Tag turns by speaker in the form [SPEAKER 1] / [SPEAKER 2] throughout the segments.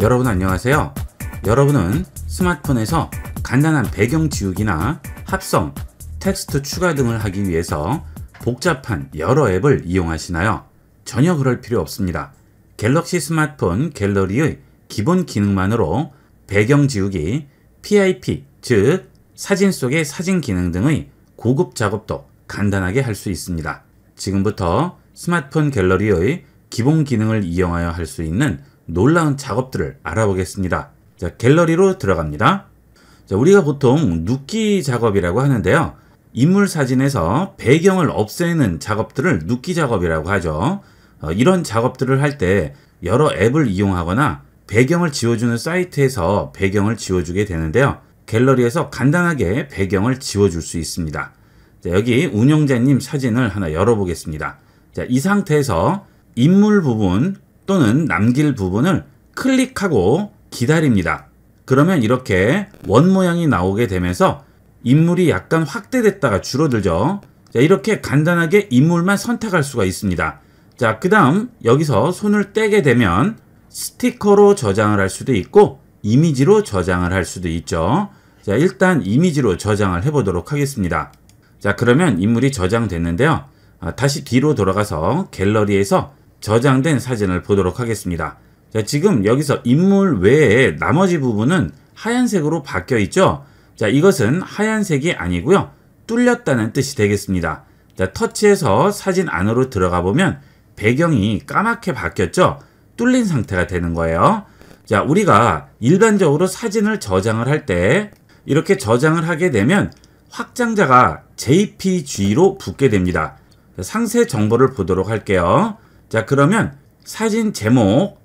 [SPEAKER 1] 여러분 안녕하세요. 여러분은 스마트폰에서 간단한 배경 지우기나 합성, 텍스트 추가 등을 하기 위해서 복잡한 여러 앱을 이용하시나요? 전혀 그럴 필요 없습니다. 갤럭시 스마트폰 갤러리의 기본 기능만으로 배경 지우기, PIP, 즉 사진 속의 사진 기능 등의 고급 작업도 간단하게 할 수 있습니다. 지금부터 스마트폰 갤러리의 기본 기능을 이용하여 할 수 있는 놀라운 작업들을 알아보겠습니다. 자, 갤러리로 들어갑니다. 자, 우리가 보통 눕기 작업이라고 하는데요. 인물 사진에서 배경을 없애는 작업들을 눕기 작업이라고 하죠. 어, 이런 작업들을 할 때 여러 앱을 이용하거나 배경을 지워주는 사이트에서 배경을 지워주게 되는데요. 갤러리에서 간단하게 배경을 지워줄 수 있습니다. 자, 여기 운영자님 사진을 하나 열어보겠습니다. 자, 이 상태에서 인물 부분 또는 남길 부분을 클릭하고 기다립니다. 그러면 이렇게 원 모양이 나오게 되면서 인물이 약간 확대됐다가 줄어들죠. 자, 이렇게 간단하게 인물만 선택할 수가 있습니다. 자, 그 다음 여기서 손을 떼게 되면 스티커로 저장을 할 수도 있고 이미지로 저장을 할 수도 있죠. 자, 일단 이미지로 저장을 해보도록 하겠습니다. 자, 그러면 인물이 저장됐는데요. 아, 다시 뒤로 돌아가서 갤러리에서 저장된 사진을 보도록 하겠습니다. 자, 지금 여기서 인물 외에 나머지 부분은 하얀색으로 바뀌어 있죠? 자, 이것은 하얀색이 아니고요. 뚫렸다는 뜻이 되겠습니다. 자, 터치해서 사진 안으로 들어가 보면 배경이 까맣게 바뀌었죠? 뚫린 상태가 되는 거예요. 자, 우리가 일반적으로 사진을 저장을 할 때 이렇게 저장을 하게 되면 확장자가 JPG로 붙게 됩니다. 상세 정보를 보도록 할게요. 자 그러면 사진 제목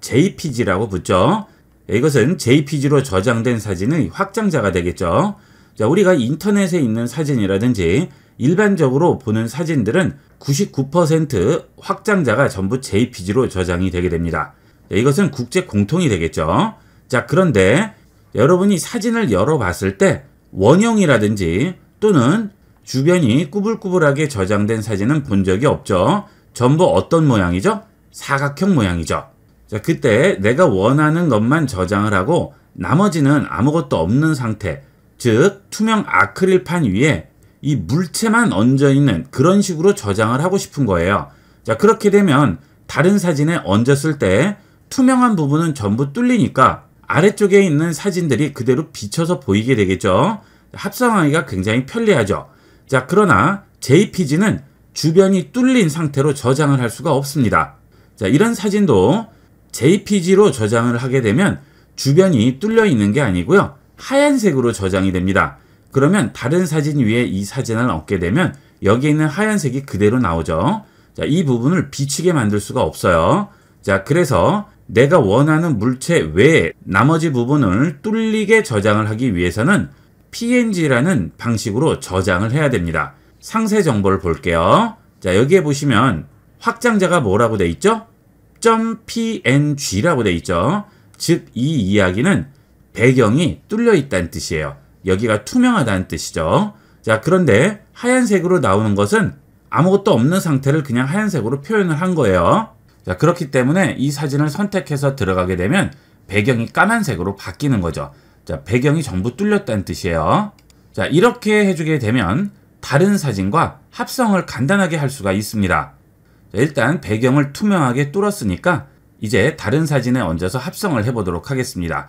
[SPEAKER 1] .jpg라고 붙죠. 예, 이것은 jpg로 저장된 사진의 확장자가 되겠죠. 자 우리가 인터넷에 있는 사진이라든지 일반적으로 보는 사진들은 99% 확장자가 전부 jpg로 저장이 되게 됩니다. 예, 이것은 국제 공통이 되겠죠. 자 그런데 여러분이 사진을 열어봤을 때 원형이라든지 또는 주변이 꾸불꾸불하게 저장된 사진은 본 적이 없죠. 전부 어떤 모양이죠? 사각형 모양이죠. 자, 그때 내가 원하는 것만 저장을 하고 나머지는 아무것도 없는 상태, 즉 투명 아크릴판 위에 이 물체만 얹어 있는 그런 식으로 저장을 하고 싶은 거예요. 자, 그렇게 되면 다른 사진에 얹었을 때 투명한 부분은 전부 뚫리니까 아래쪽에 있는 사진들이 그대로 비쳐서 보이게 되겠죠. 합성하기가 굉장히 편리하죠. 자, 그러나 JPG는 주변이 뚫린 상태로 저장을 할 수가 없습니다. 자, 이런 사진도 JPG로 저장을 하게 되면 주변이 뚫려 있는 게 아니고요. 하얀색으로 저장이 됩니다. 그러면 다른 사진 위에 이 사진을 얹게 되면 여기에 있는 하얀색이 그대로 나오죠. 자, 이 부분을 비치게 만들 수가 없어요. 자, 그래서 내가 원하는 물체 외에 나머지 부분을 뚫리게 저장을 하기 위해서는 PNG라는 방식으로 저장을 해야 됩니다. 상세 정보를 볼게요. 자 여기에 보시면 확장자가 뭐라고 돼 있죠? .png라고 돼 있죠. 즉 이 이야기는 배경이 뚫려 있다는 뜻이에요. 여기가 투명하다는 뜻이죠. 자 그런데 하얀색으로 나오는 것은 아무것도 없는 상태를 그냥 하얀색으로 표현을 한 거예요. 자 그렇기 때문에 이 사진을 선택해서 들어가게 되면 배경이 까만색으로 바뀌는 거죠. 자 배경이 전부 뚫렸다는 뜻이에요. 자 이렇게 해주게 되면 다른 사진과 합성을 간단하게 할 수가 있습니다. 일단 배경을 투명하게 뚫었으니까 이제 다른 사진에 얹어서 합성을 해보도록 하겠습니다.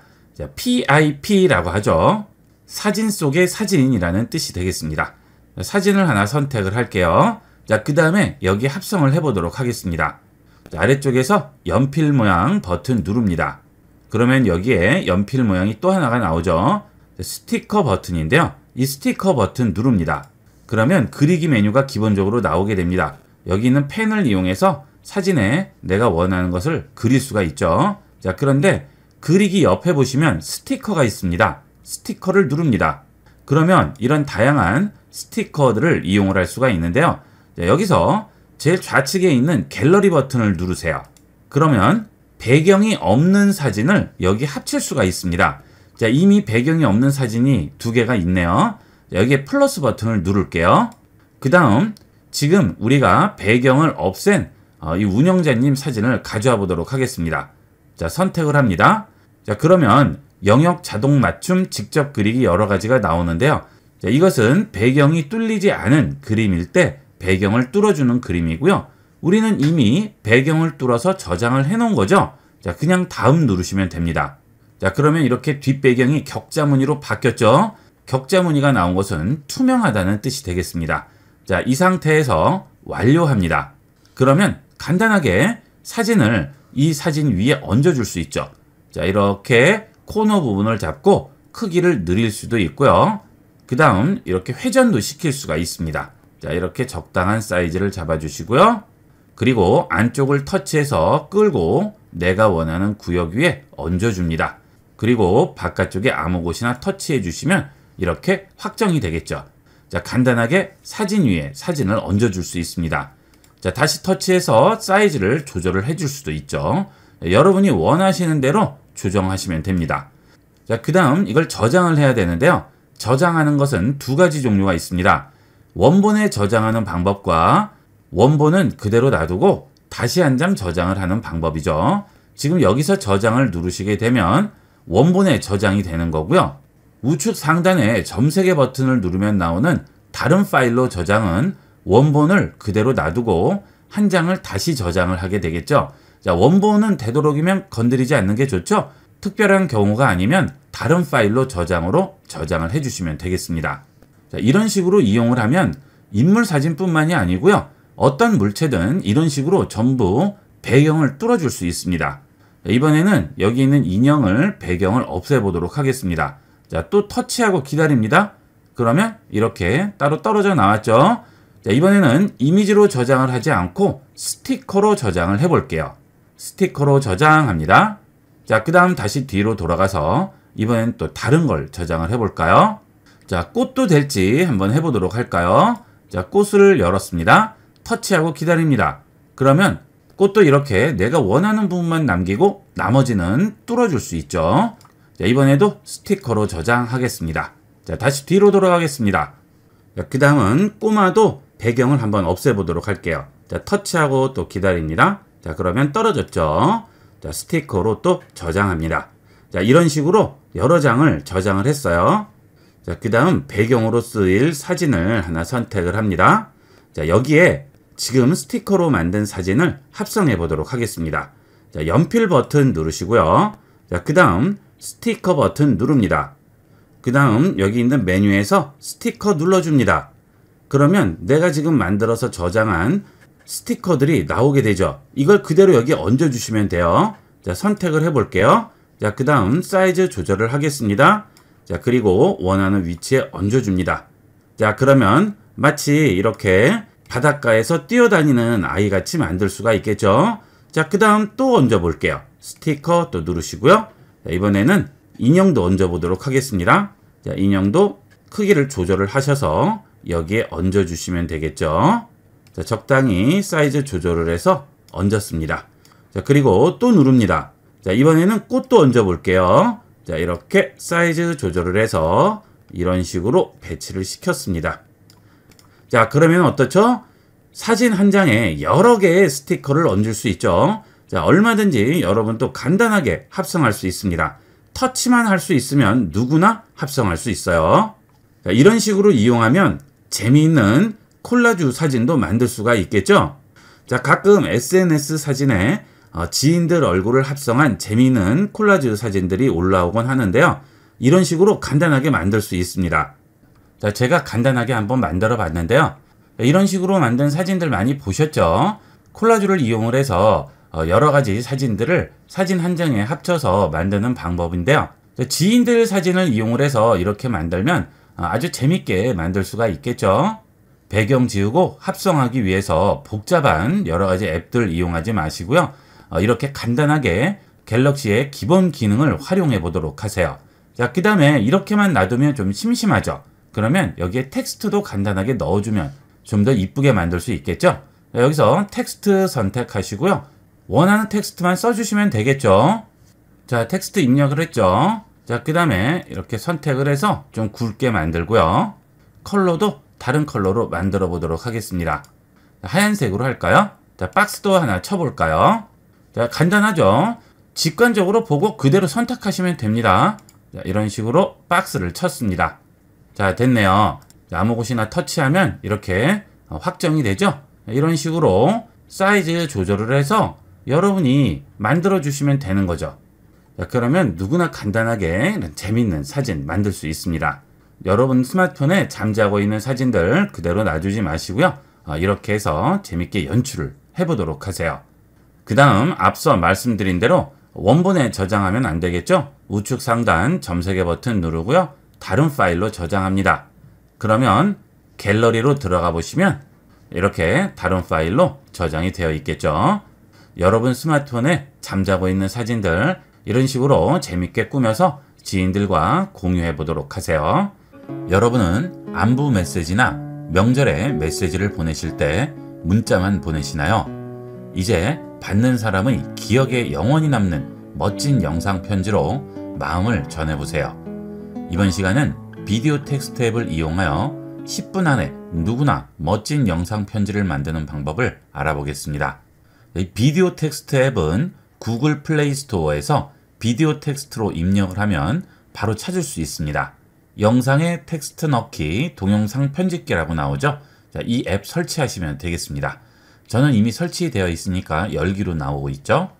[SPEAKER 1] PIP라고 하죠. 사진 속의 사진이라는 뜻이 되겠습니다. 사진을 하나 선택을 할게요. 그 다음에 여기 합성을 해보도록 하겠습니다. 아래쪽에서 연필 모양 버튼 누릅니다. 그러면 여기에 연필 모양이 또 하나가 나오죠. 스티커 버튼인데요. 이 스티커 버튼 누릅니다. 그러면 그리기 메뉴가 기본적으로 나오게 됩니다. 여기 있는 펜을 이용해서 사진에 내가 원하는 것을 그릴 수가 있죠. 자 그런데 그리기 옆에 보시면 스티커가 있습니다. 스티커를 누릅니다. 그러면 이런 다양한 스티커들을 이용을 할 수가 있는데요. 자, 여기서 제일 좌측에 있는 갤러리 버튼을 누르세요. 그러면 배경이 없는 사진을 여기 합칠 수가 있습니다. 자, 이미 배경이 없는 사진이 두 개가 있네요. 여기에 플러스 버튼을 누를게요. 그 다음 지금 우리가 배경을 없앤 어, 이 운영자님 사진을 가져와 보도록 하겠습니다. 자 선택을 합니다. 자 그러면 영역 자동 맞춤 직접 그리기 여러 가지가 나오는데요. 자, 이것은 배경이 뚫리지 않은 그림일 때 배경을 뚫어주는 그림이고요. 우리는 이미 배경을 뚫어서 저장을 해놓은 거죠. 자, 그냥 다음 누르시면 됩니다. 자, 그러면 이렇게 뒷배경이 격자 무늬로 바뀌었죠. 격자 무늬가 나온 것은 투명하다는 뜻이 되겠습니다. 자, 이 상태에서 완료합니다. 그러면 간단하게 사진을 이 사진 위에 얹어줄 수 있죠. 자, 이렇게 코너 부분을 잡고 크기를 늘릴 수도 있고요. 그 다음 이렇게 회전도 시킬 수가 있습니다. 자, 이렇게 적당한 사이즈를 잡아주시고요. 그리고 안쪽을 터치해서 끌고 내가 원하는 구역 위에 얹어줍니다. 그리고 바깥쪽에 아무 곳이나 터치해 주시면 이렇게 확정이 되겠죠. 자, 간단하게 사진 위에 사진을 얹어줄 수 있습니다. 자, 다시 터치해서 사이즈를 조절을 해줄 수도 있죠. 여러분이 원하시는 대로 조정하시면 됩니다. 자, 그 다음 이걸 저장을 해야 되는데요. 저장하는 것은 두 가지 종류가 있습니다. 원본에 저장하는 방법과 원본은 그대로 놔두고 다시 한 장 저장을 하는 방법이죠. 지금 여기서 저장을 누르시게 되면 원본에 저장이 되는 거고요. 우측 상단에 점세개 버튼을 누르면 나오는 다른 파일로 저장은 원본을 그대로 놔두고 한 장을 다시 저장을 하게 되겠죠. 자, 원본은 되도록이면 건드리지 않는 게 좋죠. 특별한 경우가 아니면 다른 파일로 저장으로 저장을 해주시면 되겠습니다. 자, 이런 식으로 이용을 하면 인물 사진뿐만이 아니고요. 어떤 물체든 이런 식으로 전부 배경을 뚫어줄 수 있습니다. 이번에는 여기 있는 인형을 배경을 없애보도록 하겠습니다. 자, 또 터치하고 기다립니다. 그러면 이렇게 따로 떨어져 나왔죠. 자, 이번에는 이미지로 저장을 하지 않고 스티커로 저장을 해볼게요. 스티커로 저장합니다. 자, 그 다음 다시 뒤로 돌아가서 이번엔 또 다른 걸 저장을 해볼까요? 자, 꽃도 될지 한번 해보도록 할까요? 자, 꽃을 열었습니다. 터치하고 기다립니다. 그러면 꽃도 이렇게 내가 원하는 부분만 남기고 나머지는 뚫어줄 수 있죠. 자, 이번에도 스티커로 저장하겠습니다. 자, 다시 뒤로 돌아가겠습니다. 그 다음은 꼬마도 배경을 한번 없애보도록 할게요. 자, 터치하고 또 기다립니다. 자, 그러면 떨어졌죠. 자, 스티커로 또 저장합니다. 자, 이런 식으로 여러 장을 저장을 했어요. 자, 그 다음 배경으로 쓰일 사진을 하나 선택을 합니다. 자, 여기에 지금 스티커로 만든 사진을 합성해 보도록 하겠습니다. 자, 연필 버튼 누르시고요. 자, 그 다음 스티커 버튼 누릅니다. 그 다음 여기 있는 메뉴에서 스티커 눌러줍니다. 그러면 내가 지금 만들어서 저장한 스티커들이 나오게 되죠. 이걸 그대로 여기 얹어주시면 돼요. 자, 선택을 해볼게요. 자, 그 다음 사이즈 조절을 하겠습니다. 자, 그리고 원하는 위치에 얹어줍니다. 자, 그러면 마치 이렇게 바닷가에서 뛰어다니는 아이같이 만들 수가 있겠죠. 자, 그 다음 또 얹어볼게요. 스티커 또 누르시고요. 이번에는 인형도 얹어보도록 하겠습니다. 자, 인형도 크기를 조절을 하셔서 여기에 얹어주시면 되겠죠. 자, 적당히 사이즈 조절을 해서 얹었습니다. 자, 그리고 또 누릅니다. 자, 이번에는 꽃도 얹어볼게요. 자, 이렇게 사이즈 조절을 해서 이런 식으로 배치를 시켰습니다. 자, 그러면 어떻죠? 사진 한 장에 여러 개의 스티커를 얹을 수 있죠. 자, 얼마든지 여러분도 간단하게 합성할 수 있습니다. 터치만 할 수 있으면 누구나 합성할 수 있어요. 자, 이런 식으로 이용하면 재미있는 콜라주 사진도 만들 수가 있겠죠? 자, 가끔 SNS 사진에 어, 지인들 얼굴을 합성한 재미있는 콜라주 사진들이 올라오곤 하는데요. 이런 식으로 간단하게 만들 수 있습니다. 자, 제가 간단하게 한번 만들어 봤는데요. 이런 식으로 만든 사진들 많이 보셨죠? 콜라주를 이용을 해서 어, 여러 가지 사진들을 사진 한 장에 합쳐서 만드는 방법인데요. 그 지인들 사진을 이용을 해서 이렇게 만들면 어, 아주 재밌게 만들 수가 있겠죠. 배경 지우고 합성하기 위해서 복잡한 여러 가지 앱들 이용하지 마시고요. 어, 이렇게 간단하게 갤럭시의 기본 기능을 활용해 보도록 하세요. 자, 그 다음에 이렇게만 놔두면 좀 심심하죠. 그러면 여기에 텍스트도 간단하게 넣어주면 좀 더 이쁘게 만들 수 있겠죠. 여기서 텍스트 선택하시고요. 원하는 텍스트만 써주시면 되겠죠. 자, 텍스트 입력을 했죠. 자, 그 다음에 이렇게 선택을 해서 좀 굵게 만들고요. 컬러도 다른 컬러로 만들어 보도록 하겠습니다. 하얀색으로 할까요? 자, 박스도 하나 쳐볼까요? 자, 간단하죠? 직관적으로 보고 그대로 선택하시면 됩니다. 자, 이런 식으로 박스를 쳤습니다. 자, 됐네요. 아무 곳이나 터치하면 이렇게 확정이 되죠? 이런 식으로 사이즈 조절을 해서 여러분이 만들어 주시면 되는 거죠. 그러면 누구나 간단하게 재밌는 사진 만들 수 있습니다. 여러분 스마트폰에 잠자고 있는 사진들 그대로 놔두지 마시고요. 어, 이렇게 해서 재밌게 연출을 해보도록 하세요. 그 다음 앞서 말씀드린 대로 원본에 저장하면 안 되겠죠? 우측 상단 점세개 버튼 누르고요. 다른 파일로 저장합니다. 그러면 갤러리로 들어가 보시면 이렇게 다른 파일로 저장이 되어 있겠죠? 여러분 스마트폰에 잠자고 있는 사진들 이런 식으로 재밌게 꾸며서 지인들과 공유해 보도록 하세요. 여러분은 안부 메시지나 명절에 메시지를 보내실 때 문자만 보내시나요? 이제 받는 사람의 기억에 영원히 남는 멋진 영상 편지로 마음을 전해보세요. 이번 시간은 비디오 텍스트 앱을 이용하여 10분 안에 누구나 멋진 영상 편지를 만드는 방법을 알아보겠습니다. 비디오 텍스트 앱은 구글 플레이 스토어에서 비디오 텍스트로 입력을 하면 바로 찾을 수 있습니다. 영상의 텍스트 넣기, 동영상 편집기라고 나오죠. 이 앱 설치하시면 되겠습니다. 저는 이미 설치되어 있으니까 열기로 나오고 있죠.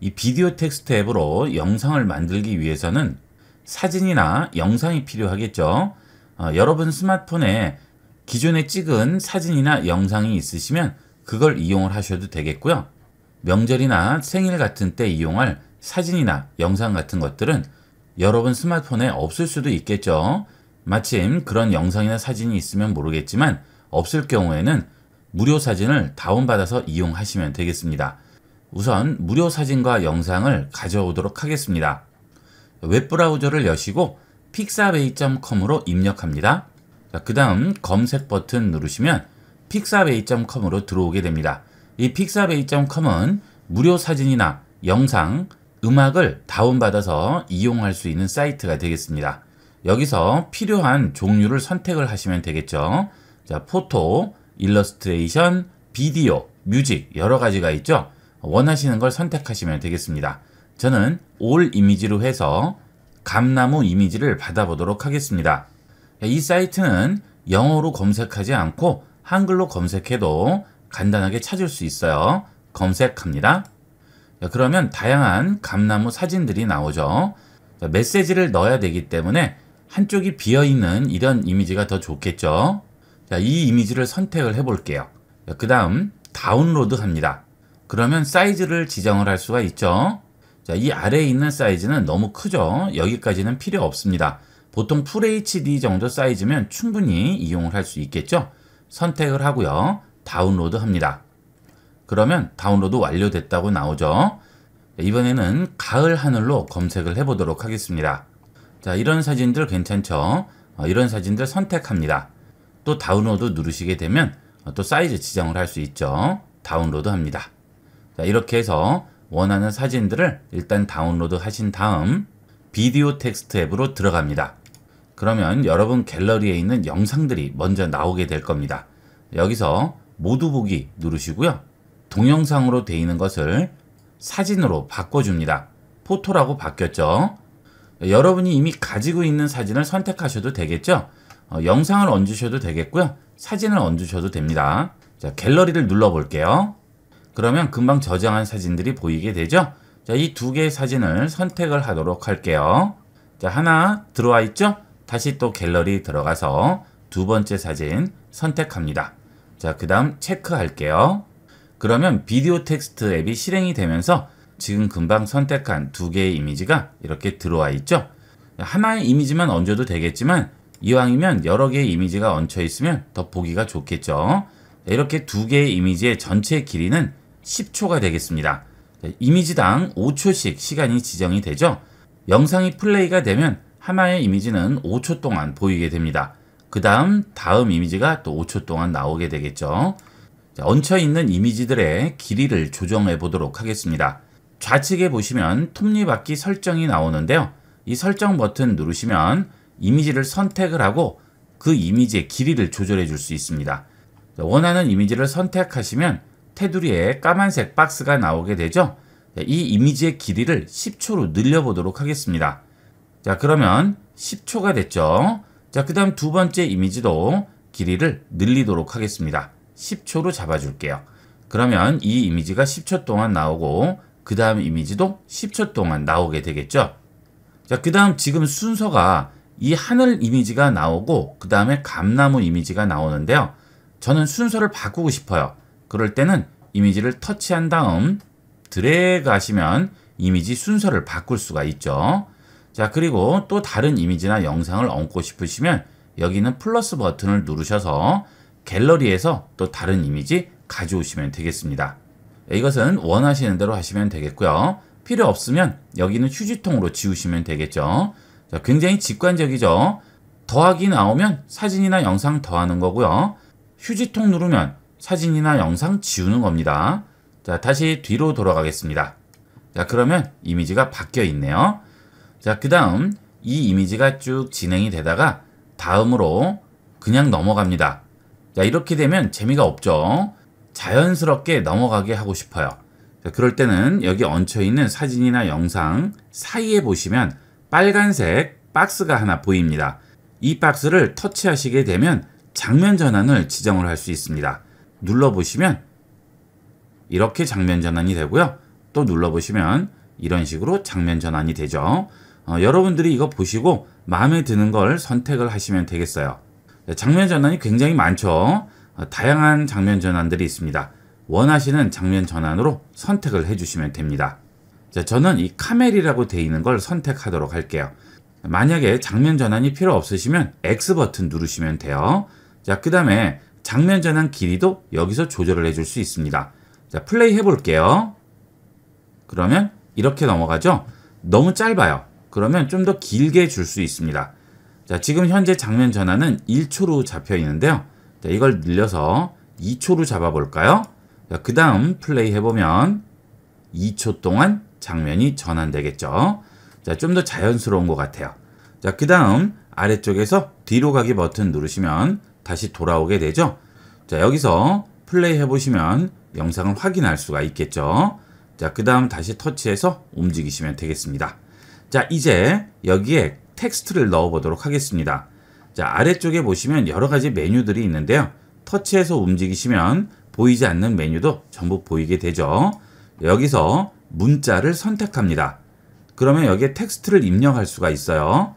[SPEAKER 1] 이 비디오 텍스트 앱으로 영상을 만들기 위해서는 사진이나 영상이 필요하겠죠. 어, 여러분 스마트폰에 기존에 찍은 사진이나 영상이 있으시면 그걸 이용을 하셔도 되겠고요. 명절이나 생일 같은 때 이용할 사진이나 영상 같은 것들은 여러분 스마트폰에 없을 수도 있겠죠. 마침 그런 영상이나 사진이 있으면 모르겠지만 없을 경우에는 무료 사진을 다운받아서 이용하시면 되겠습니다. 우선 무료 사진과 영상을 가져오도록 하겠습니다. 웹브라우저를 여시고 픽사베이 c o m 으로 입력합니다. 그 다음 검색 버튼 누르시면 픽사베이.com으로 들어오게 됩니다. 이 픽사베이.com은 무료 사진이나 영상, 음악을 다운받아서 이용할 수 있는 사이트가 되겠습니다. 여기서 필요한 종류를 선택을 하시면 되겠죠. 자, 포토, 일러스트레이션, 비디오, 뮤직 여러 가지가 있죠. 원하시는 걸 선택하시면 되겠습니다. 저는 올 이미지로 해서 감나무 이미지를 받아보도록 하겠습니다. 이 사이트는 영어로 검색하지 않고 한글로 검색해도 간단하게 찾을 수 있어요. 검색합니다. 그러면 다양한 감나무 사진들이 나오죠. 메시지를 넣어야 되기 때문에 한쪽이 비어있는 이런 이미지가 더 좋겠죠. 이 이미지를 선택을 해볼게요. 그 다음 다운로드 합니다. 그러면 사이즈를 지정을 할 수가 있죠. 이 아래에 있는 사이즈는 너무 크죠. 여기까지는 필요 없습니다. 보통 FHD 정도 사이즈면 충분히 이용을 할 수 있겠죠. 선택을 하고요. 다운로드 합니다. 그러면 다운로드 완료됐다고 나오죠. 네, 이번에는 가을 하늘로 검색을 해보도록 하겠습니다. 자, 이런 사진들 괜찮죠? 어, 이런 사진들 선택합니다. 또 다운로드 누르시게 되면 어, 또 사이즈 지정을 할 수 있죠. 다운로드 합니다. 자, 이렇게 해서 원하는 사진들을 일단 다운로드 하신 다음 비디오 텍스트 앱으로 들어갑니다. 그러면 여러분 갤러리에 있는 영상들이 먼저 나오게 될 겁니다. 여기서 모두 보기 누르시고요. 동영상으로 돼 있는 것을 사진으로 바꿔줍니다. 포토라고 바뀌었죠. 여러분이 이미 가지고 있는 사진을 선택하셔도 되겠죠. 어, 영상을 얹으셔도 되겠고요. 사진을 얹으셔도 됩니다. 자, 갤러리를 눌러볼게요. 그러면 금방 저장한 사진들이 보이게 되죠. 자, 이 두 개의 사진을 선택을 하도록 할게요. 자, 하나 들어와 있죠? 다시 또 갤러리 들어가서 두 번째 사진 선택합니다. 자, 그 다음 체크할게요. 그러면 비디오 텍스트 앱이 실행이 되면서 지금 금방 선택한 두 개의 이미지가 이렇게 들어와 있죠. 하나의 이미지만 얹어도 되겠지만 이왕이면 여러 개의 이미지가 얹혀 있으면 더 보기가 좋겠죠. 이렇게 두 개의 이미지의 전체 길이는 10초가 되겠습니다. 이미지당 5초씩 시간이 지정이 되죠. 영상이 플레이가 되면 하나의 이미지는 5초 동안 보이게 됩니다. 그 다음 다음 이미지가 또 5초 동안 나오게 되겠죠. 자, 얹혀있는 이미지들의 길이를 조정해 보도록 하겠습니다. 좌측에 보시면 톱니바퀴 설정이 나오는데요. 이 설정 버튼 누르시면 이미지를 선택을 하고 그 이미지의 길이를 조절해 줄 수 있습니다. 원하는 이미지를 선택하시면 테두리에 까만색 박스가 나오게 되죠. 이 이미지의 길이를 10초로 늘려보도록 하겠습니다. 자 그러면 10초가 됐죠. 자그 다음 두 번째 이미지도 길이를 늘리도록 하겠습니다. 10초로 잡아줄게요. 그러면 이 이미지가 10초 동안 나오고 그 다음 이미지도 10초 동안 나오게 되겠죠. 자그 다음 지금 순서가 이 하늘 이미지가 나오고 그 다음에 감나무 이미지가 나오는데요. 저는 순서를 바꾸고 싶어요. 그럴 때는 이미지를 터치한 다음 드래그 하시면 이미지 순서를 바꿀 수가 있죠. 자 그리고 또 다른 이미지나 영상을 얹고 싶으시면 여기는 플러스 버튼을 누르셔서 갤러리에서 또 다른 이미지 가져오시면 되겠습니다. 이것은 원하시는 대로 하시면 되겠고요. 필요 없으면 여기는 휴지통으로 지우시면 되겠죠. 자, 굉장히 직관적이죠. 더하기 나오면 사진이나 영상 더하는 거고요. 휴지통 누르면 사진이나 영상 지우는 겁니다. 자, 다시 뒤로 돌아가겠습니다. 자, 그러면 이미지가 바뀌어 있네요. 자, 그 다음 이 이미지가 쭉 진행이 되다가 다음으로 그냥 넘어갑니다. 자, 이렇게 되면 재미가 없죠. 자연스럽게 넘어가게 하고 싶어요. 자, 그럴 때는 여기 얹혀있는 사진이나 영상 사이에 보시면 빨간색 박스가 하나 보입니다. 이 박스를 터치하시게 되면 장면 전환을 지정을 할 수 있습니다. 눌러보시면 이렇게 장면 전환이 되고요. 또 눌러보시면 이런 식으로 장면 전환이 되죠. 어, 여러분들이 이거 보시고 마음에 드는 걸 선택을 하시면 되겠어요. 네, 장면 전환이 굉장히 많죠. 어, 다양한 장면 전환들이 있습니다. 원하시는 장면 전환으로 선택을 해주시면 됩니다. 자, 저는 이 카멜이라고 되어 있는 걸 선택하도록 할게요. 만약에 장면 전환이 필요 없으시면 X 버튼 누르시면 돼요. 자, 그 다음에 장면 전환 길이도 여기서 조절을 해줄 수 있습니다. 자, 플레이 해볼게요. 그러면 이렇게 넘어가죠? 너무 짧아요. 그러면 좀 더 길게 줄 수 있습니다. 자, 지금 현재 장면 전환은 1초로 잡혀 있는데요. 자, 이걸 늘려서 2초로 잡아볼까요? 그 다음 플레이 해보면 2초 동안 장면이 전환되겠죠. 자, 좀 더 자연스러운 것 같아요. 자, 그 다음 아래쪽에서 뒤로 가기 버튼 누르시면 다시 돌아오게 되죠. 자, 여기서 플레이 해보시면 영상을 확인할 수가 있겠죠. 자, 그 다음 다시 터치해서 움직이시면 되겠습니다. 자, 이제 여기에 텍스트를 넣어보도록 하겠습니다. 자, 아래쪽에 보시면 여러 가지 메뉴들이 있는데요. 터치해서 움직이시면 보이지 않는 메뉴도 전부 보이게 되죠. 여기서 문자를 선택합니다. 그러면 여기에 텍스트를 입력할 수가 있어요.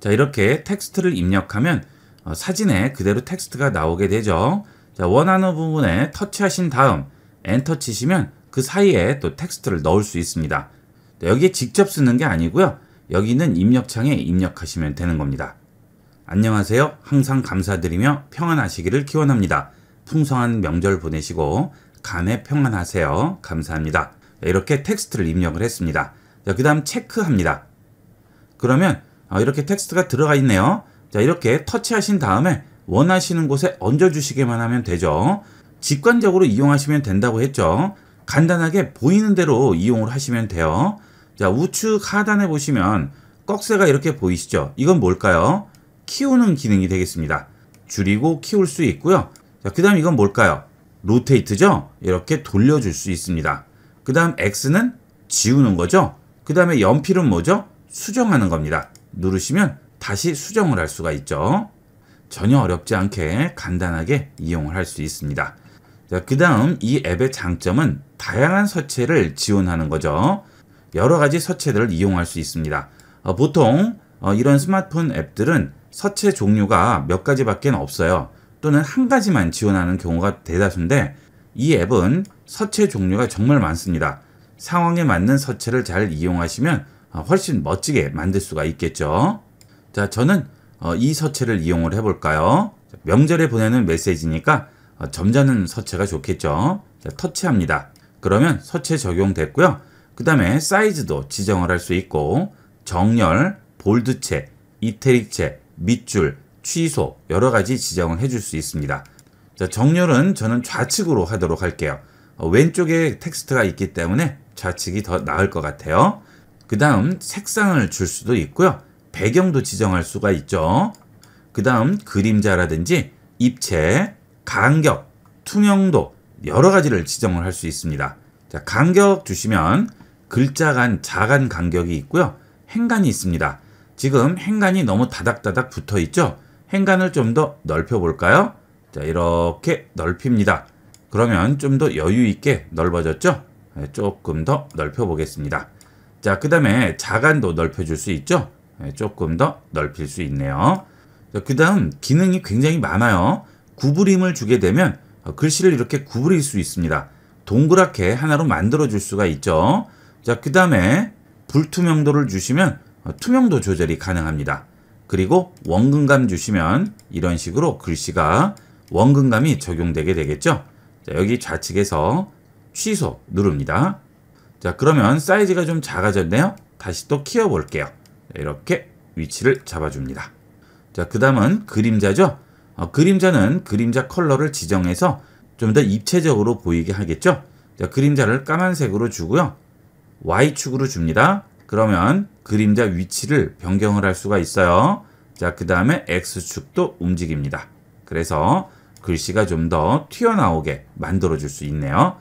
[SPEAKER 1] 자, 이렇게 텍스트를 입력하면 어, 사진에 그대로 텍스트가 나오게 되죠. 자, 원하는 부분에 터치하신 다음 엔터 치시면 그 사이에 또 텍스트를 넣을 수 있습니다. 여기에 직접 쓰는 게 아니고요. 여기는 입력창에 입력하시면 되는 겁니다. 안녕하세요. 항상 감사드리며 평안하시기를 기원합니다. 풍성한 명절 보내시고 간에 평안하세요. 감사합니다. 이렇게 텍스트를 입력을 했습니다. 자, 그 다음 체크합니다. 그러면 어, 이렇게 텍스트가 들어가 있네요. 자, 이렇게 터치하신 다음에 원하시는 곳에 얹어주시기만 하면 되죠. 직관적으로 이용하시면 된다고 했죠. 간단하게 보이는 대로 이용을 하시면 돼요. 자, 우측 하단에 보시면 꺽쇠가 이렇게 보이시죠? 이건 뭘까요? 키우는 기능이 되겠습니다. 줄이고 키울 수 있고요. 자, 그 다음 이건 뭘까요? 로테이트죠? 이렇게 돌려줄 수 있습니다. 그 다음 X는 지우는 거죠? 그 다음에 연필은 뭐죠? 수정하는 겁니다. 누르시면 다시 수정을 할 수가 있죠. 전혀 어렵지 않게 간단하게 이용을 할 수 있습니다. 그 다음 이 앱의 장점은 다양한 서체를 지원하는 거죠. 여러 가지 서체들을 이용할 수 있습니다. 어, 보통 어, 이런 스마트폰 앱들은 서체 종류가 몇 가지밖에 없어요. 또는 한 가지만 지원하는 경우가 대다수인데 이 앱은 서체 종류가 정말 많습니다. 상황에 맞는 서체를 잘 이용하시면 어, 훨씬 멋지게 만들 수가 있겠죠. 자, 저는 어, 이 서체를 이용을 해볼까요? 명절에 보내는 메시지니까 어, 점잖은 서체가 좋겠죠. 자, 터치합니다. 그러면 서체 적용됐고요. 그 다음에 사이즈도 지정을 할 수 있고 정렬, 볼드체, 이태릭체, 밑줄, 취소 여러 가지 지정을 해줄 수 있습니다. 자, 정렬은 저는 좌측으로 하도록 할게요. 어, 왼쪽에 텍스트가 있기 때문에 좌측이 더 나을 것 같아요. 그 다음 색상을 줄 수도 있고요. 배경도 지정할 수가 있죠. 그 다음 그림자라든지 입체, 간격, 투명도 여러 가지를 지정을 할 수 있습니다. 자, 간격 주시면 글자 간, 자간 간격이 있고요. 행간이 있습니다. 지금 행간이 너무 다닥다닥 붙어 있죠? 행간을 좀 더 넓혀 볼까요? 자, 이렇게 넓힙니다. 그러면 좀 더 여유 있게 넓어졌죠? 네, 조금 더 넓혀 보겠습니다. 자, 그 다음에 자간도 넓혀줄 수 있죠? 네, 조금 더 넓힐 수 있네요. 그 다음 기능이 굉장히 많아요. 구부림을 주게 되면 어, 글씨를 이렇게 구부릴 수 있습니다. 동그랗게 하나로 만들어 줄 수가 있죠. 자, 그 다음에 불투명도를 주시면 어, 투명도 조절이 가능합니다. 그리고 원근감 주시면 이런 식으로 글씨가 원근감이 적용되게 되겠죠. 자, 여기 좌측에서 취소 누릅니다. 자, 그러면 사이즈가 좀 작아졌네요. 다시 또 키워볼게요. 이렇게 위치를 잡아줍니다. 자, 그 다음은 그림자죠. 어, 그림자는 그림자 컬러를 지정해서 좀 더 입체적으로 보이게 하겠죠. 자, 그림자를 까만색으로 주고요. Y축으로 줍니다. 그러면 그림자 위치를 변경을 할 수가 있어요. 자, 그 다음에 X축도 움직입니다. 그래서 글씨가 좀 더 튀어나오게 만들어줄 수 있네요.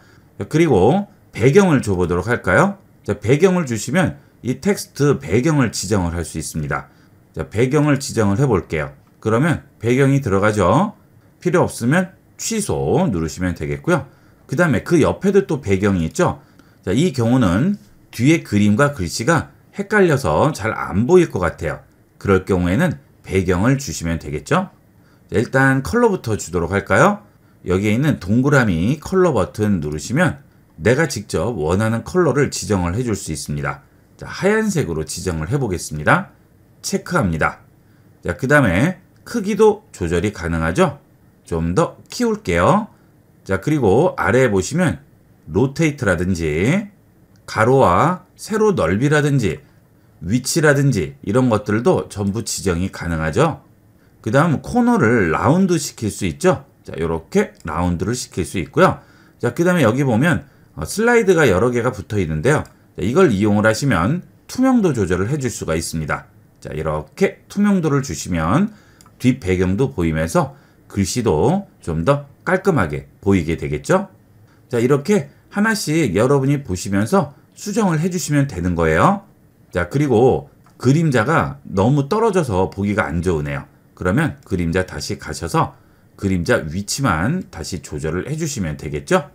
[SPEAKER 1] 그리고 배경을 줘보도록 할까요? 자, 배경을 주시면 이 텍스트 배경을 지정을 할 수 있습니다. 자, 배경을 지정을 해볼게요. 그러면 배경이 들어가죠. 필요 없으면 취소 누르시면 되겠고요. 그 다음에 그 옆에도 또 배경이 있죠. 자, 이 경우는 뒤에 그림과 글씨가 헷갈려서 잘 안 보일 것 같아요. 그럴 경우에는 배경을 주시면 되겠죠? 일단 컬러부터 주도록 할까요? 여기에 있는 동그라미 컬러 버튼 누르시면 내가 직접 원하는 컬러를 지정을 해줄 수 있습니다. 자, 하얀색으로 지정을 해보겠습니다. 체크합니다. 자, 그 다음에 크기도 조절이 가능하죠? 좀 더 키울게요. 자, 그리고 아래에 보시면 로테이트라든지 가로와 세로 넓이라든지 위치라든지 이런 것들도 전부 지정이 가능하죠. 그 다음 코너를 라운드 시킬 수 있죠. 자, 이렇게 라운드를 시킬 수 있고요. 자, 그 다음에 여기 보면 어, 슬라이드가 여러 개가 붙어 있는데요. 이걸 이용을 하시면 투명도 조절을 해 줄 수가 있습니다. 자, 이렇게 투명도를 주시면 뒷 배경도 보이면서 글씨도 좀 더 깔끔하게 보이게 되겠죠. 자, 이렇게 하나씩 여러분이 보시면서 수정을 해주시면 되는 거예요. 자, 그리고 그림자가 너무 떨어져서 보기가 안 좋으네요. 그러면 그림자 다시 가셔서 그림자 위치만 다시 조절을 해주시면 되겠죠?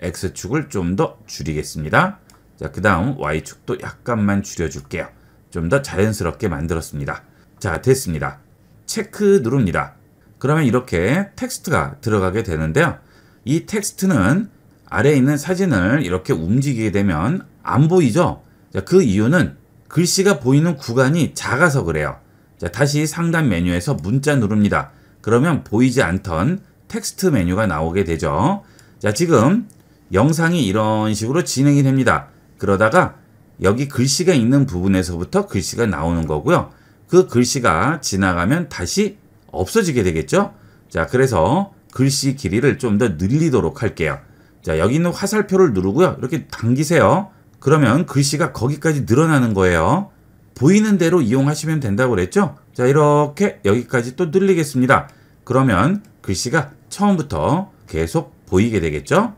[SPEAKER 1] X축을 좀 더 줄이겠습니다. 자, 그 다음 Y축도 약간만 줄여줄게요. 좀 더 자연스럽게 만들었습니다. 자, 됐습니다. 체크 누릅니다. 그러면 이렇게 텍스트가 들어가게 되는데요. 이 텍스트는 아래에 있는 사진을 이렇게 움직이게 되면 안 보이죠? 자, 그 이유는 글씨가 보이는 구간이 작아서 그래요. 자, 다시 상단 메뉴에서 문자 누릅니다. 그러면 보이지 않던 텍스트 메뉴가 나오게 되죠. 자, 지금 영상이 이런 식으로 진행이 됩니다. 그러다가 여기 글씨가 있는 부분에서부터 글씨가 나오는 거고요. 그 글씨가 지나가면 다시 없어지게 되겠죠. 자, 그래서 글씨 길이를 좀 더 늘리도록 할게요. 자, 여기 있는 화살표를 누르고요. 이렇게 당기세요. 그러면 글씨가 거기까지 늘어나는 거예요. 보이는 대로 이용하시면 된다고 그랬죠? 자, 이렇게 여기까지 또 늘리겠습니다. 그러면 글씨가 처음부터 계속 보이게 되겠죠?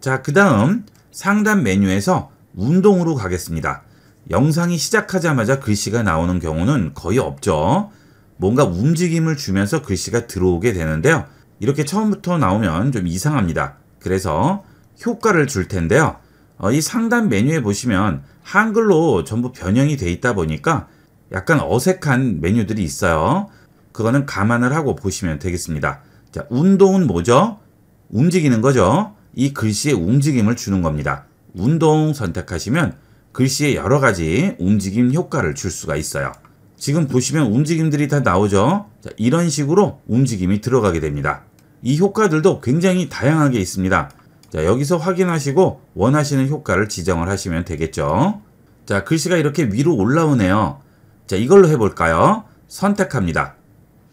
[SPEAKER 1] 자, 그 다음 상단 메뉴에서 운동으로 가겠습니다. 영상이 시작하자마자 글씨가 나오는 경우는 거의 없죠. 뭔가 움직임을 주면서 글씨가 들어오게 되는데요. 이렇게 처음부터 나오면 좀 이상합니다. 그래서 효과를 줄 텐데요. 어, 이 상단 메뉴에 보시면 한글로 전부 변형이 돼 있다 보니까 약간 어색한 메뉴들이 있어요. 그거는 감안을 하고 보시면 되겠습니다. 자, 운동은 뭐죠? 움직이는 거죠. 이 글씨의 움직임을 주는 겁니다. 운동 선택하시면 글씨에 여러 가지 움직임 효과를 줄 수가 있어요. 지금 보시면 움직임들이 다 나오죠? 자, 이런 식으로 움직임이 들어가게 됩니다. 이 효과들도 굉장히 다양하게 있습니다. 자, 여기서 확인하시고 원하시는 효과를 지정을 하시면 되겠죠. 자, 글씨가 이렇게 위로 올라오네요. 자, 이걸로 해볼까요? 선택합니다.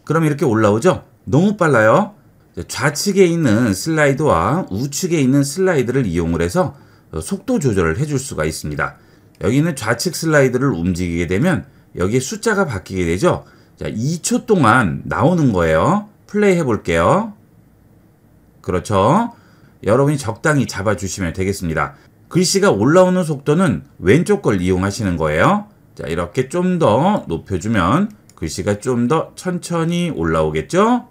[SPEAKER 1] 그럼 이렇게 올라오죠? 너무 빨라요. 좌측에 있는 슬라이드와 우측에 있는 슬라이드를 이용을 해서 속도 조절을 해줄 수가 있습니다. 여기는 좌측 슬라이드를 움직이게 되면 여기에 숫자가 바뀌게 되죠. 자, 2초 동안 나오는 거예요. 플레이 해볼게요. 그렇죠? 여러분이 적당히 잡아주시면 되겠습니다. 글씨가 올라오는 속도는 왼쪽 걸 이용하시는 거예요. 자, 이렇게 좀 더 높여주면 글씨가 좀 더 천천히 올라오겠죠?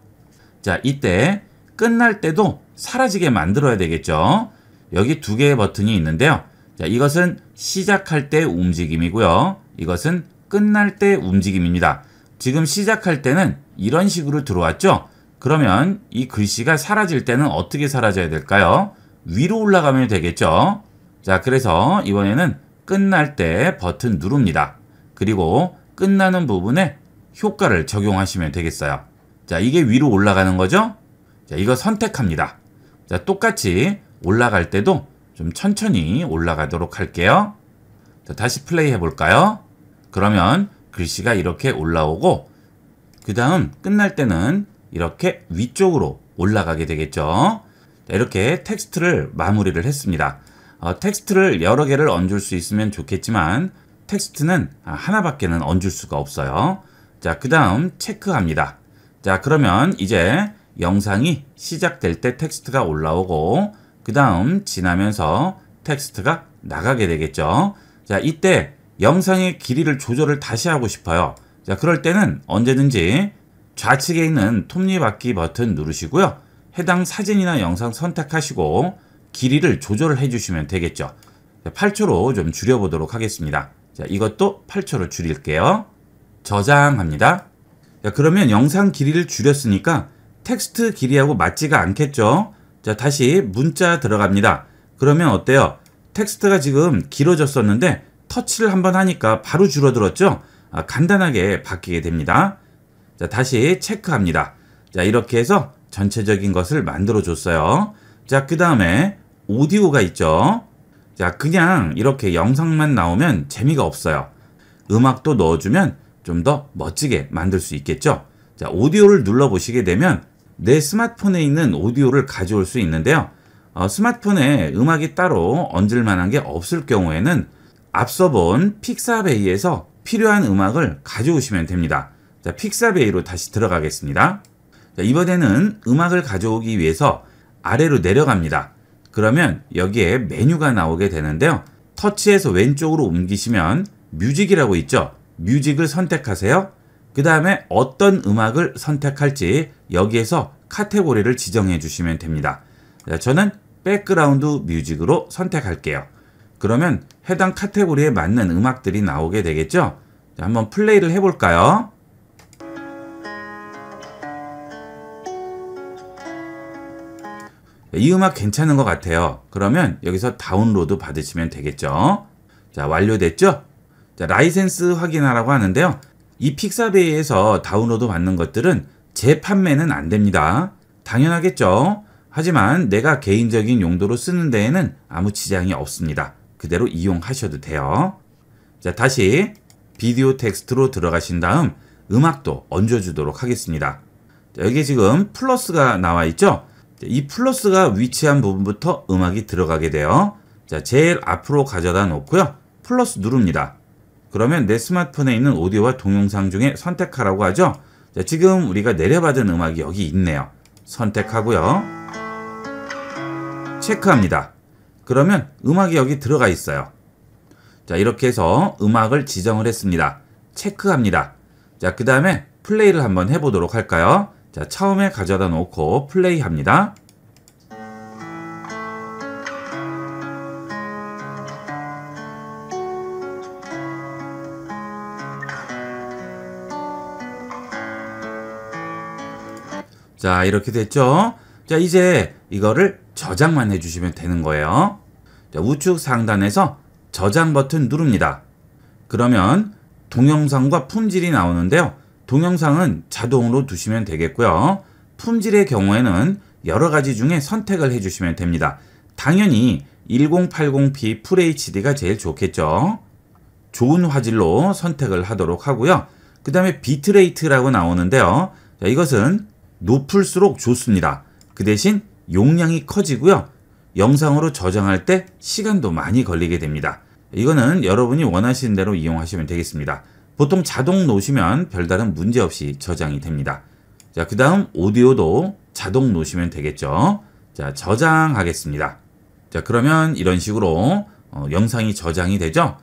[SPEAKER 1] 자, 이때 끝날 때도 사라지게 만들어야 되겠죠? 여기 두 개의 버튼이 있는데요. 자, 이것은 시작할 때 움직임이고요. 이것은 끝날 때 움직임입니다. 지금 시작할 때는 이런 식으로 들어왔죠? 그러면 이 글씨가 사라질 때는 어떻게 사라져야 될까요? 위로 올라가면 되겠죠? 자, 그래서 이번에는 끝날 때 버튼 누릅니다. 그리고 끝나는 부분에 효과를 적용하시면 되겠어요. 자, 이게 위로 올라가는 거죠? 자, 이거 선택합니다. 자, 똑같이 올라갈 때도 좀 천천히 올라가도록 할게요. 자, 다시 플레이 해볼까요? 그러면 글씨가 이렇게 올라오고 그 다음 끝날 때는 이렇게 위쪽으로 올라가게 되겠죠. 이렇게 텍스트를 마무리를 했습니다. 어, 텍스트를 여러 개를 얹을 수 있으면 좋겠지만 텍스트는 아, 하나밖에는 얹을 수가 없어요. 자, 그 다음 체크합니다. 자, 그러면 이제 영상이 시작될 때 텍스트가 올라오고 그 다음 지나면서 텍스트가 나가게 되겠죠. 자, 이때 영상의 길이를 조절을 다시 하고 싶어요. 자, 그럴 때는 언제든지 좌측에 있는 톱니바퀴 버튼 누르시고요. 해당 사진이나 영상 선택하시고 길이를 조절을 해주시면 되겠죠. 8초로 좀 줄여보도록 하겠습니다. 자, 이것도 8초로 줄일게요. 저장합니다. 자, 그러면 영상 길이를 줄였으니까 텍스트 길이하고 맞지가 않겠죠? 자, 다시 문자 들어갑니다. 그러면 어때요? 텍스트가 지금 길어졌었는데 터치를 한번 하니까 바로 줄어들었죠? 아, 간단하게 바뀌게 됩니다. 자, 다시 체크합니다. 자, 이렇게 해서 전체적인 것을 만들어 줬어요. 자, 그 다음에 오디오가 있죠. 자, 그냥 이렇게 영상만 나오면 재미가 없어요. 음악도 넣어주면 좀 더 멋지게 만들 수 있겠죠. 자, 오디오를 눌러보시게 되면 내 스마트폰에 있는 오디오를 가져올 수 있는데요. 어, 스마트폰에 음악이 따로 얹을 만한 게 없을 경우에는 앞서 본 픽사베이에서 필요한 음악을 가져오시면 됩니다. 자, 픽사베이로 다시 들어가겠습니다. 자, 이번에는 음악을 가져오기 위해서 아래로 내려갑니다. 그러면 여기에 메뉴가 나오게 되는데요. 터치해서 왼쪽으로 옮기시면 뮤직이라고 있죠. 뮤직을 선택하세요. 그 다음에 어떤 음악을 선택할지 여기에서 카테고리를 지정해 주시면 됩니다. 자, 저는 백그라운드 뮤직으로 선택할게요. 그러면 해당 카테고리에 맞는 음악들이 나오게 되겠죠? 자, 한번 플레이를 해볼까요? 이 음악 괜찮은 것 같아요. 그러면 여기서 다운로드 받으시면 되겠죠. 자, 완료됐죠? 자, 라이센스 확인하라고 하는데요. 이 픽사베이에서 다운로드 받는 것들은 재판매는 안 됩니다. 당연하겠죠? 하지만 내가 개인적인 용도로 쓰는 데에는 아무 지장이 없습니다. 그대로 이용하셔도 돼요. 자, 다시 비디오 텍스트로 들어가신 다음 음악도 얹어주도록 하겠습니다. 자, 여기 지금 플러스가 나와 있죠? 이 플러스가 위치한 부분부터 음악이 들어가게 돼요. 자, 제일 앞으로 가져다 놓고요. 플러스 누릅니다. 그러면 내 스마트폰에 있는 오디오와 동영상 중에 선택하라고 하죠. 자, 지금 우리가 내려받은 음악이 여기 있네요. 선택하고요. 체크합니다. 그러면 음악이 여기 들어가 있어요. 자, 이렇게 해서 음악을 지정을 했습니다. 체크합니다. 자, 그 다음에 플레이를 한번 해보도록 할까요? 자, 처음에 가져다 놓고 플레이합니다. 자 이렇게 됐죠 자 이제 이거를 저장만 해주시면 되는 거예요 자, 우측 상단에서 저장 버튼 누릅니다 그러면 동영상과 품질이 나오는데요 동영상은 자동으로 두시면 되겠고요. 품질의 경우에는 여러 가지 중에 선택을 해주시면 됩니다. 당연히 1080p FHD가 제일 좋겠죠. 좋은 화질로 선택을 하도록 하고요. 그 다음에 비트레이트라고 나오는데요. 자, 이것은 높을수록 좋습니다. 그 대신 용량이 커지고요. 영상으로 저장할 때 시간도 많이 걸리게 됩니다. 이거는 여러분이 원하시는 대로 이용하시면 되겠습니다. 보통 자동 놓으시면 별다른 문제 없이 저장이 됩니다. 자, 그 다음 오디오도 자동 놓으시면 되겠죠. 자, 저장하겠습니다. 자, 그러면 이런 식으로 어, 영상이 저장이 되죠.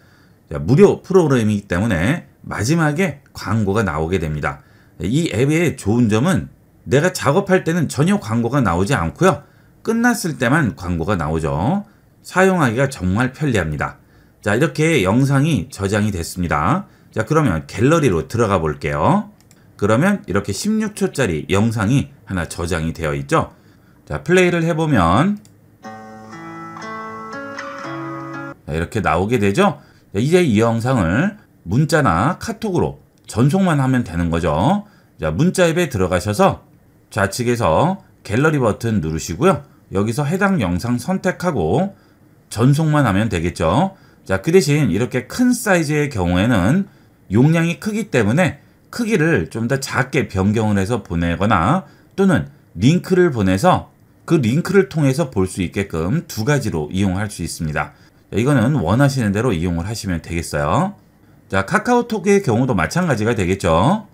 [SPEAKER 1] 자, 무료 프로그램이기 때문에 마지막에 광고가 나오게 됩니다. 이 앱의 좋은 점은 내가 작업할 때는 전혀 광고가 나오지 않고요. 끝났을 때만 광고가 나오죠. 사용하기가 정말 편리합니다. 자, 이렇게 영상이 저장이 됐습니다. 자 그러면 갤러리로 들어가 볼게요. 그러면 이렇게 16초짜리 영상이 하나 저장이 되어 있죠. 자 플레이를 해보면 이렇게 나오게 되죠. 이제 이 영상을 문자나 카톡으로 전송만 하면 되는 거죠. 자 문자 앱에 들어가셔서 좌측에서 갤러리 버튼 누르시고요. 여기서 해당 영상 선택하고 전송만 하면 되겠죠. 자, 그 대신 이렇게 큰 사이즈의 경우에는 용량이 크기 때문에 크기를 좀 더 작게 변경을 해서 보내거나 또는 링크를 보내서 그 링크를 통해서 볼 수 있게끔 두 가지로 이용할 수 있습니다. 이거는 원하시는 대로 이용을 하시면 되겠어요. 자, 카카오톡의 경우도 마찬가지가 되겠죠.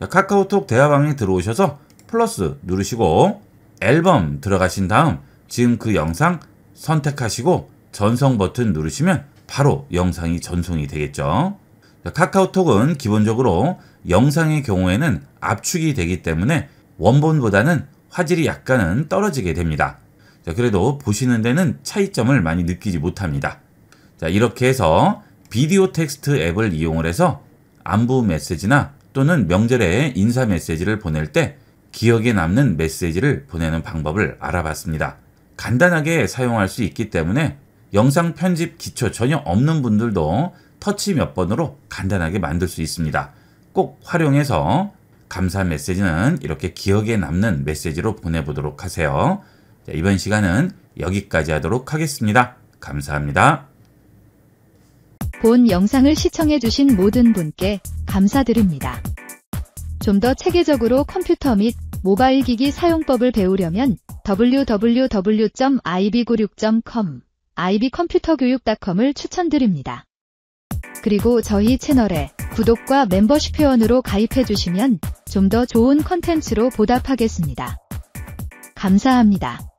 [SPEAKER 1] 자, 카카오톡 대화방에 들어오셔서 플러스 누르시고 앨범 들어가신 다음 지금 그 영상 선택하시고 전송 버튼 누르시면 바로 영상이 전송이 되겠죠. 카카오톡은 기본적으로 영상의 경우에는 압축이 되기 때문에 원본보다는 화질이 약간은 떨어지게 됩니다. 자, 그래도 보시는 데는 차이점을 많이 느끼지 못합니다. 자, 이렇게 해서 비디오 텍스트 앱을 이용을 해서 안부 메시지나 또는 명절에 인사 메시지를 보낼 때 기억에 남는 메시지를 보내는 방법을 알아봤습니다. 간단하게 사용할 수 있기 때문에 영상 편집 기초 전혀 없는 분들도 터치 몇 번으로 간단하게 만들 수 있습니다. 꼭 활용해서 감사 메시지는 이렇게 기억에 남는 메시지로 보내보도록 하세요. 자, 이번 시간은 여기까지 하도록 하겠습니다. 감사합니다. 본 영상을 시청해주신 모든 분께 감사드립니다. 좀 더 체계적으로 컴퓨터 및 모바일 기기 사용법을 배우려면 www.ib96.com, ib컴퓨터교육.com을 추천드립니다. 그리고 저희 채널에 구독과 멤버십 회원으로 가입해주시면 좀 더 좋은 컨텐츠로 보답하겠습니다. 감사합니다.